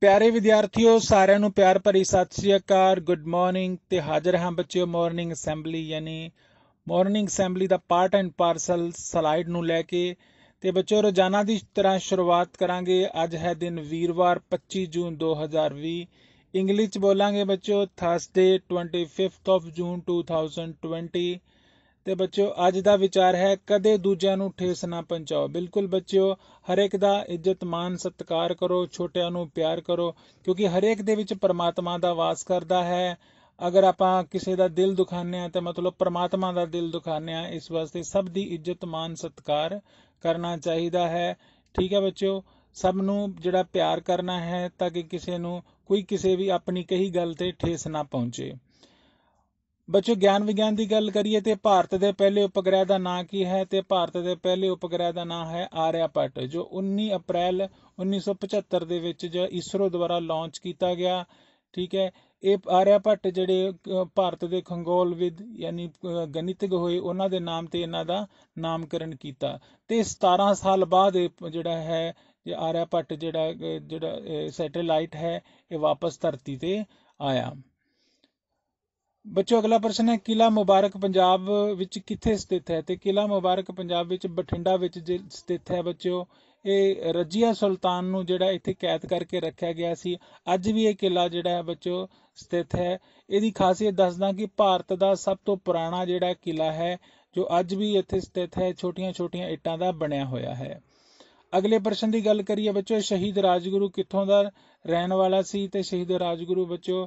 ਪਿਆਰੇ ਵਿਦਿਆਰਥੀਓ ਸਾਰਿਆਂ ਨੂੰ ਪਿਆਰ ਭਰੀ ਸਤਿ ਸ੍ਰੀ ਅਕਾਲ ਗੁੱਡ ਮਾਰਨਿੰਗ ਤੇ ਹਾਜ਼ਰ ਹਾਂ ਬੱਚਿਓ ਮਾਰਨਿੰਗ ਅਸੈਂਬਲੀ ਯਾਨੀ ਮਾਰਨਿੰਗ ਅਸੈਂਬਲੀ ਦਾ ਪਾਰਟ ਐਂਡ ਪਾਰਸਲ ਸਲਾਈਡ ਨੂੰ ਲੈ ਕੇ ਤੇ ਬੱਚਿਓ ਰੋਜ਼ਾਨਾ ਦੀ ਤਰ੍ਹਾਂ ਸ਼ੁਰੂਆਤ ਕਰਾਂਗੇ ਅੱਜ ਹੈ ਦਿਨ ਵੀਰਵਾਰ 25 ਜੂਨ 2020 ਇੰਗਲਿਸ਼ ਬੋਲਾਂਗੇ ਬੱਚਿਓ ਥਰਸਡੇ 25th ਆਫ ਜੂਨ 2020 ਤੇ ਬੱਚਿਓ ਅੱਜ ਦਾ ਵਿਚਾਰ ਹੈ ਕਦੇ ਦੂਜਿਆਂ ਨੂੰ ਠੇਸ ਨਾ ਪਹੁੰਚਾਓ ਬਿਲਕੁਲ ਬੱਚਿਓ ਹਰੇਕ ਦਾ ਇੱਜ਼ਤ ਮਾਨ ਸਤਿਕਾਰ ਕਰੋ ਛੋਟਿਆਂ ਨੂੰ ਪਿਆਰ ਕਰੋ ਕਿਉਂਕਿ ਹਰੇਕ ਦੇ ਵਿੱਚ ਪਰਮਾਤਮਾ ਦਾ ਵਾਸ ਕਰਦਾ ਹੈ ਅਗਰ ਆਪਾਂ ਕਿਸੇ ਦਾ ਦਿਲ ਦੁਖਾਨੇ ਆ ਤਾਂ ਮਤਲਬ ਪਰਮਾਤਮਾ ਦਾ ਦਿਲ ਦੁਖਾਨੇ ਆ ਇਸ ਵਾਸਤੇ ਸਭ ਦੀ ਇੱਜ਼ਤ ਮਾਨ ਸਤਿਕਾਰ ਕਰਨਾ ਚਾਹੀਦਾ ਹੈ ਠੀਕ ਹੈ ਬੱਚਿਓ ਸਭ ਨੂੰ ਜਿਹੜਾ ਪਿਆਰ ਕਰਨਾ ਹੈ ਤਾਂ ਕਿ ਕਿਸੇ ਨੂੰ ਕੋਈ ਕਿਸੇ ਵੀ ਆਪਣੀ ਕਹੀ ਗੱਲ ਤੇ ਠੇਸ ਨਾ ਪਹੁੰਚੇ ਬੱਚੋ ਗਿਆਨ ਵਿਗਿਆਨ ਦੀ ਗੱਲ ਕਰੀਏ ਤੇ ਭਾਰਤ ਦੇ ਪਹਿਲੇ ਉਪਗ੍ਰਹਿ ਦਾ ਨਾਂ ਕੀ ਹੈ ਤੇ ਭਾਰਤ ਦੇ ਪਹਿਲੇ ਉਪਗ੍ਰਹਿ ਦਾ ਨਾਂ ਹੈ ਆਰਿਆਪੱਟ ਜੋ 19 ਅਪ੍ਰੈਲ 1975 ਦੇ ਵਿੱਚ ਜੋ ਇਸਰੋ ਦੁਆਰਾ ਲਾਂਚ ਕੀਤਾ ਗਿਆ ਠੀਕ ਹੈ ਇਹ ਆਰਿਆਪੱਟ ਜਿਹੜੇ ਭਾਰਤ ਦੇ ਖੰਗੋਲਵਿਦ ਯਾਨੀ ਗਣਿਤਗ ਹੋਏ ਉਹਨਾਂ ਦੇ ਨਾਮ ਤੇ ਇਹਨਾਂ ਦਾ ਨਾਮਕਰਨ ਕੀਤਾ ਤੇ 17 ਸਾਲ ਬਾਅਦ ਜਿਹੜਾ ਹੈ ਇਹ ਆਰਿਆਪੱਟ ਜਿਹੜਾ ਜਿਹੜਾ ਸੈਟੇਲਾਈਟ ਹੈ ਇਹ ਵਾਪਸ ਧਰਤੀ ਤੇ ਆਇਆ ਬੱਚੋ ਅਗਲਾ ਪ੍ਰਸ਼ਨ ਹੈ ਕਿਲਾ ਮੁਬਾਰਕ ਪੰਜਾਬ ਵਿੱਚ ਕਿੱਥੇ ਸਥਿਤ ਹੈ ਤੇ ਕਿਲਾ ਮੁਬਾਰਕ ਪੰਜਾਬ ਵਿੱਚ ਬਠਿੰਡਾ ਵਿੱਚ ਸਥਿਤ ਹੈ ਬੱਚਿਓ ਇਹ ਰਜੀਆ ਸੁਲਤਾਨ ਨੂੰ ਜਿਹੜਾ ਇੱਥੇ ਕੈਦ ਕਰਕੇ ਰੱਖਿਆ ਗਿਆ ਸੀ ਅੱਜ ਵੀ ਇਹ ਕਿਲਾ ਜਿਹੜਾ ਹੈ ਬੱਚਿਓ ਸਥਿਤ ਹੈ ਇਹਦੀ ਖਾਸੀਅਤ ਦੱਸਦਾ ਕਿ ਭਾਰਤ ਦਾ ਸਭ ਤੋਂ ਪੁਰਾਣਾ ਜਿਹੜਾ ਕਿਲਾ ਹੈ ਜੋ ਅੱਜ ਵੀ ਇੱਥੇ ਸਥਿਤ ਹੈ ਛੋਟੀਆਂ-ਛੋਟੀਆਂ ਇੱਟਾਂ ਦਾ ਬਣਿਆ ਹੋਇਆ ਹੈ ਅਗਲੇ ਪ੍ਰਸ਼ਨ ਦੀ ਗੱਲ ਕਰੀਏ ਬੱਚਿਓ ਸ਼ਹੀਦ ਰਾਜਗੁਰੂ ਕਿੱਥੋਂ ਦਾ ਰਹਿਣ ਵਾਲਾ ਸੀ ਤੇ ਸ਼ਹੀਦ ਰਾਜਗੁਰੂ ਬੱਚਿਓ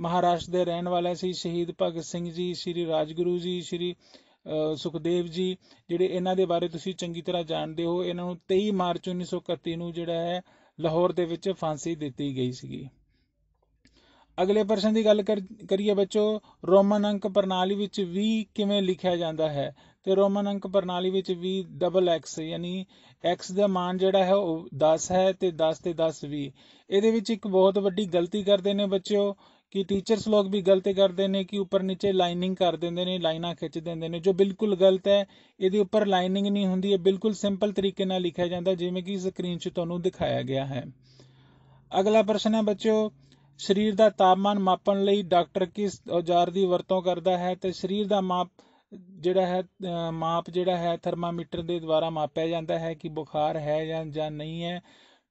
ਮਹਾਰਾਸ਼ਟਰ ਦੇ ਰਹਿਣ ਵਾਲੇ ਸੀ ਸ਼ਹੀਦ ਭਗਤ ਸਿੰਘ ਜੀ ਸ਼੍ਰੀ ਰਾਜਗੁਰੂ ਜੀ ਸ਼੍ਰੀ ਸੁਖਦੇਵ ਜੀ ਜਿਹੜੇ ਇਹਨਾਂ ਦੇ ਬਾਰੇ ਤੁਸੀਂ ਚੰਗੀ ਤਰ੍ਹਾਂ ਜਾਣਦੇ ਹੋ ਇਹਨਾਂ ਨੂੰ 23 ਮਾਰਚ 1931 ਨੂੰ ਜਿਹੜਾ ਹੈ ਲਾਹੌਰ ਦੇ ਵਿੱਚ ਫਾਂਸੀ ਦਿੱਤੀ ਗਈ ਸੀਗੀ ਅਗਲੇ ਪ੍ਰਸ਼ਨ ਦੀ ਗੱਲ ਕਰੀਏ ਬੱਚੋ ਰੋਮਨ ਅੰਕ ਪ੍ਰਣਾਲੀ ਵਿੱਚ V ਕਿਵੇਂ ਲਿਖਿਆ ਜਾਂਦਾ ਹੈ ਤੇ ਰੋਮਨ ਅੰਕ ਪ੍ਰਣਾਲੀ ਵਿੱਚ V ਡਬਲ ਐਕਸ ਯਾਨੀ ਐਕਸ ਦਾ ਮਾਨ ਜਿਹੜਾ ਹੈ ਉਹ 10 ਹੈ ਤੇ 10 ਤੇ 10 V ਇਹਦੇ ਵਿੱਚ ਇੱਕ ਬਹੁਤ ਵੱਡੀ ਗਲਤੀ ਕਰਦੇ ਨੇ ਬੱਚਿਓ ਕਿ ਟੀਚਰਸ ਲੋਕ ਵੀ ਗਲਤ ਕਰਦੇ ਨੇ ਕਿ ਉੱਪਰ ਨੀਚੇ ਲਾਈਨਿੰਗ ਕਰ ਦਿੰਦੇ ਨੇ ਲਾਈਨਾਂ ਖਿੱਚ ਦਿੰਦੇ ਨੇ ਜੋ ਬਿਲਕੁਲ ਗਲਤ ਹੈ ਇਹਦੇ ਉੱਪਰ ਲਾਈਨਿੰਗ ਨਹੀਂ ਹੁੰਦੀ ਇਹ ਬਿਲਕੁਲ ਸਿੰਪਲ ਤਰੀਕੇ ਨਾਲ ਲਿਖਿਆ ਜਾਂਦਾ ਜਿਵੇਂ ਕਿ ਸਕਰੀਨ 'ਚ ਤੁਹਾਨੂੰ ਦਿਖਾਇਆ ਗਿਆ ਹੈ ਅਗਲਾ ਪ੍ਰਸ਼ਨ ਹੈ ਬੱਚਿਓ ਸਰੀਰ ਦਾ ਤਾਪਮਾਨ ਮਾਪਣ ਲਈ ਡਾਕਟਰ ਕਿਸ ਔਜ਼ਾਰ ਦੀ ਵਰਤੋਂ ਕਰਦਾ ਹੈ ਤੇ ਸਰੀਰ ਦਾ ਮਾਪ ਜਿਹੜਾ ਹੈ ਮਾਪ ਜਿਹੜਾ ਹੈ ਥਰਮਾਮੀਟਰ ਦੇ ਦੁਆਰਾ ਮਾਪਿਆ ਜਾਂਦਾ ਹੈ ਕਿ ਬੁਖਾਰ ਹੈ ਜਾਂ ਜਾਂ ਨਹੀਂ ਹੈ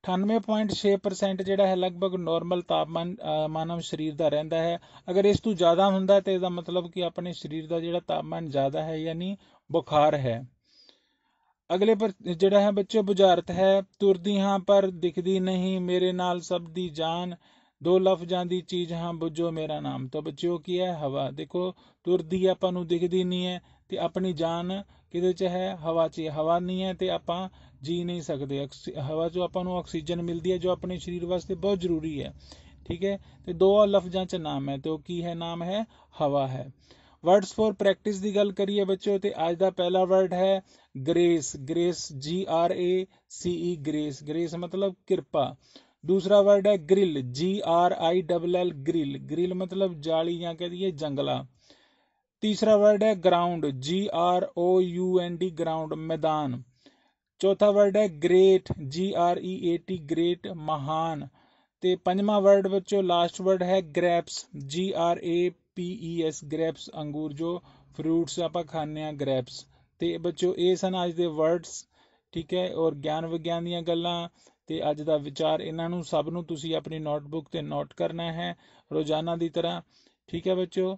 98.6% ਜਿਹੜਾ ਹੈ ਲਗਭਗ ਨਾਰਮਲ ਤਾਪਮਾਨ ਮਾਨਵ ਸਰੀਰ ਦਾ ਰਹਿੰਦਾ ਹੈ ਅਗਰ ਇਸ ਤੋਂ ਜ਼ਿਆਦਾ ਹੁੰਦਾ ਤੇ ਇਹਦਾ ਮਤਲਬ ਕਿ ਆਪਣੇ ਸਰੀਰ ਦਾ ਜਿਹੜਾ ਤਾਪਮਾਨ ਜ਼ਿਆਦਾ ਹੈ ਯਾਨੀ ਬੁਖਾਰ ਹੈ ਅਗਲੇ ਪਰ ਜਿਹੜਾ ਹੈ ਬੱਚੇ ਬੁਝਾਰਤ ਹੈ ਤੁਰਦੀ ਹਾਂ ਪਰ ਦਿਖਦੀ ਨਹੀਂ ਮੇਰੇ ਨਾਲ ਸਭ ਦੀ ਜਾਨ ਦੋ ਲਫ਼ਜ਼ਾਂ ਦੀ ਚੀਜ਼ ਹਾਂ ਬੁੱਝੋ ਮੇਰਾ ਨਾਮ ਤਾਂ ਬੱਚਿਓ ਕੀ ਹੈ ਹਵਾ ਦੇਖੋ ਤੁਰਦੀ ਆਪਾਂ ਨੂੰ ਦਿਖਦੀ ਨਹੀਂ ਹੈ ਤੇ ਆਪਣੀ ਜਾਨ ਕਿਹਦੇ 'ਚ ਹੈ ਹਵਾ 'ਚ ਹਵਾ ਨਹੀਂ ਹੈ ਤੇ ਆਪਾਂ ਜੀ ਨਹੀਂ ਸਕਦੇ ਹਵਾ ਜੋ ਆਪਾਂ ਨੂੰ ਆਕਸੀਜਨ ਮਿਲਦੀ ਹੈ ਜੋ ਆਪਣੇ ਸਰੀਰ ਵਾਸਤੇ ਬਹੁਤ ਜ਼ਰੂਰੀ ਹੈ ਠੀਕ ਹੈ ਤੇ ਦੋ ਲਫ਼ਜ਼ਾਂ 'ਚ ਨਾਮ ਹੈ ਤੇ ਉਹ ਕੀ ਹੈ ਨਾਮ ਹੈ ਹਵਾ ਹੈ ਵਰਡਸ ਫॉर ਪ੍ਰੈਕਟਿਸ ਦੀ ਗੱਲ ਕਰੀਏ ਬੱਚਿਓ ਤੇ ਅੱਜ ਦਾ ਪਹਿਲਾ ਵਰਡ ਹੈ grace grace G R A C E grace grace ਮਤਲਬ ਕਿਰਪਾ ਦੂਸਰਾ ਵਰਡ ਹੈ grill G R I double L grill grill ਮਤਲਬ ਜਾਲੀ ਜਾਂ ਕਹ ਦਈਏ ਜੰਗਲਾ ਤੀਸਰਾ ਵਰਡ ਹੈ ground G R O U N D ground ਮੈਦਾਨ ਚੌਥਾ ਵਰਡ ਹੈ great G R E A T great ਮਹਾਨ ਤੇ ਪੰਜਵਾਂ ਵਰਡ ਵਿੱਚੋਂ ਲਾਸਟ ਵਰਡ ਹੈ grapes G R A P E S grapes ਅੰਗੂਰ ਜੋ ਫਰੂਟਸ ਆਪਾਂ ਖਾਂਦੇ ਆ ਗ੍ਰੇਪਸ ਤੇ ਬੱਚੋ ਇਹ ਸਨ ਅੱਜ ਦੇ ਵਰਡਸ ਠੀਕ ਹੈ ਔਰ ਗਿਆਨ ਵਿਗਿਆਨ ਦੀਆਂ ਗੱਲਾਂ ਤੇ ਅੱਜ ਦਾ ਵਿਚਾਰ ਇਹਨਾਂ ਨੂੰ ਸਭ ਨੂੰ ਤੁਸੀਂ ਆਪਣੀ ਨੋਟਬੁੱਕ ਤੇ ਨੋਟ ਕਰਨਾ ਹੈ ਰੋਜ਼ਾਨਾ ਦੀ ਤਰ੍ਹਾਂ ਠੀਕ ਹੈ ਬੱਚੋ